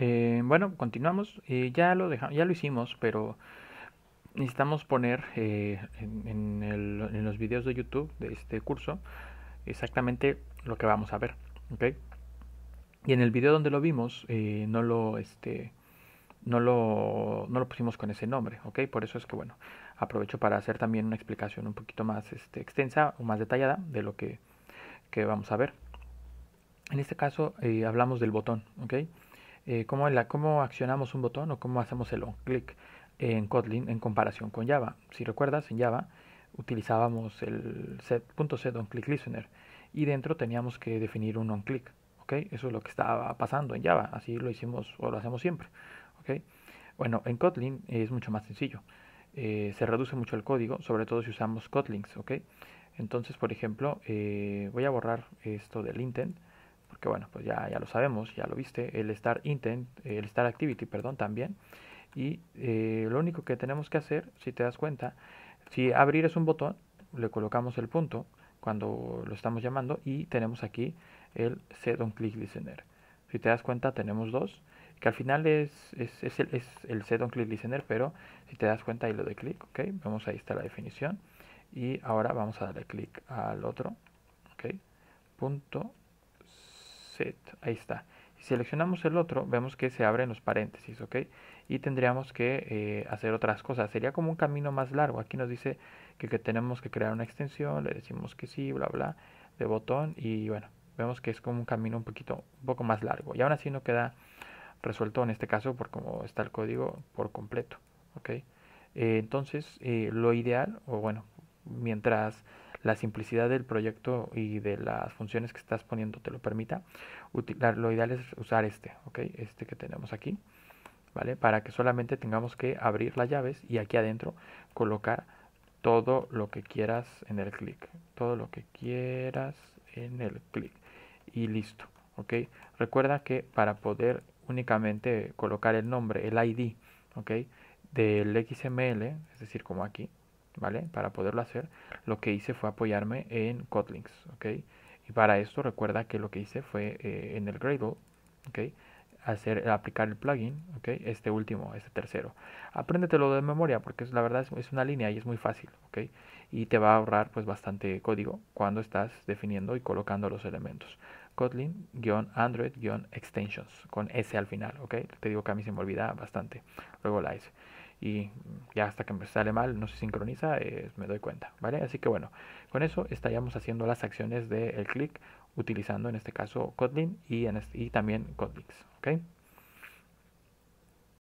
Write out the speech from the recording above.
Eh, bueno, continuamos. Eh, ya, lo ya lo hicimos, pero necesitamos poner eh, en, los videos de YouTube de este curso exactamente lo que vamos a ver. Y en el video donde lo vimos, este, no lo no lo, pusimos con ese nombre, ¿ok? Por eso es que, bueno, aprovecho para hacer también una explicación un poquito más este, extensa o más detallada de lo que, que vamos a ver. En este caso, hablamos del botón, ¿ok? Eh, cómo, la, accionamos un botón o cómo hacemos el on-click en Kotlin en comparación con Java. Si recuerdas, en Java utilizábamos el set, on-click listener y dentro teníamos que definir un on-click. Eso es lo que estaba pasando en Java, así lo hicimos o lo hacemos siempre. Bueno, en Kotlin es mucho más sencillo. Eh, se reduce mucho el código, sobre todo si usamos Kotlinks. ¿okay? Entonces, por ejemplo, eh, voy a borrar esto del intent porque bueno, pues ya, ya lo sabemos, ya lo viste, el Star Intent, el Star Activity, perdón, también. Y eh, lo único que tenemos que hacer, si te das cuenta, si abrir es un botón, le colocamos el punto cuando lo estamos llamando y tenemos aquí el set on click listener. Si te das cuenta, tenemos dos, que al final es, es, el, es el set on click listener, pero si te das cuenta, ahí lo de clic, ok, vamos, ahí está la definición. Y ahora vamos a darle clic al otro, ok, punto Ahí está. Si seleccionamos el otro, vemos que se abren los paréntesis, ¿ok? Y tendríamos que eh, hacer otras cosas. Sería como un camino más largo. Aquí nos dice que, tenemos que crear una extensión, le decimos que sí, bla, bla, de botón. Y bueno, vemos que es como un camino un poquito, un poco más largo. Y aún así no queda resuelto en este caso por cómo está el código por completo, ¿ok? Eh, entonces, eh, lo ideal, o bueno, mientras la simplicidad del proyecto y de las funciones que estás poniendo te lo permita, lo ideal es usar este, ¿ok? Este que tenemos aquí, ¿vale? Para que solamente tengamos que abrir las llaves y aquí adentro colocar todo lo que quieras en el clic, todo lo que quieras en el clic y listo, ¿ok? Recuerda que para poder únicamente colocar el nombre, el ID, ¿ok? Del XML, es decir, como aquí, ¿vale? Para poderlo hacer, lo que hice fue apoyarme en Kotlinks, ¿ok? Y para esto recuerda que lo que hice fue eh, en el Gradle, ¿ok? Hacer, aplicar el plugin, ¿ok? Este último, este tercero. Apréndetelo de memoria porque es, la verdad es, una línea y es muy fácil, ¿ok? Y te va a ahorrar pues bastante código cuando estás definiendo y colocando los elementos. Kotlin-Android-Extensions con S al final, ¿ok? Te digo que a mí se me olvida bastante. Luego la S y ya hasta que me sale mal, no se sincroniza, me doy cuenta, ¿vale? Así que bueno, con eso estaríamos haciendo las acciones del clic utilizando en este caso Kotlin y, en y también Kotlix, ¿ok?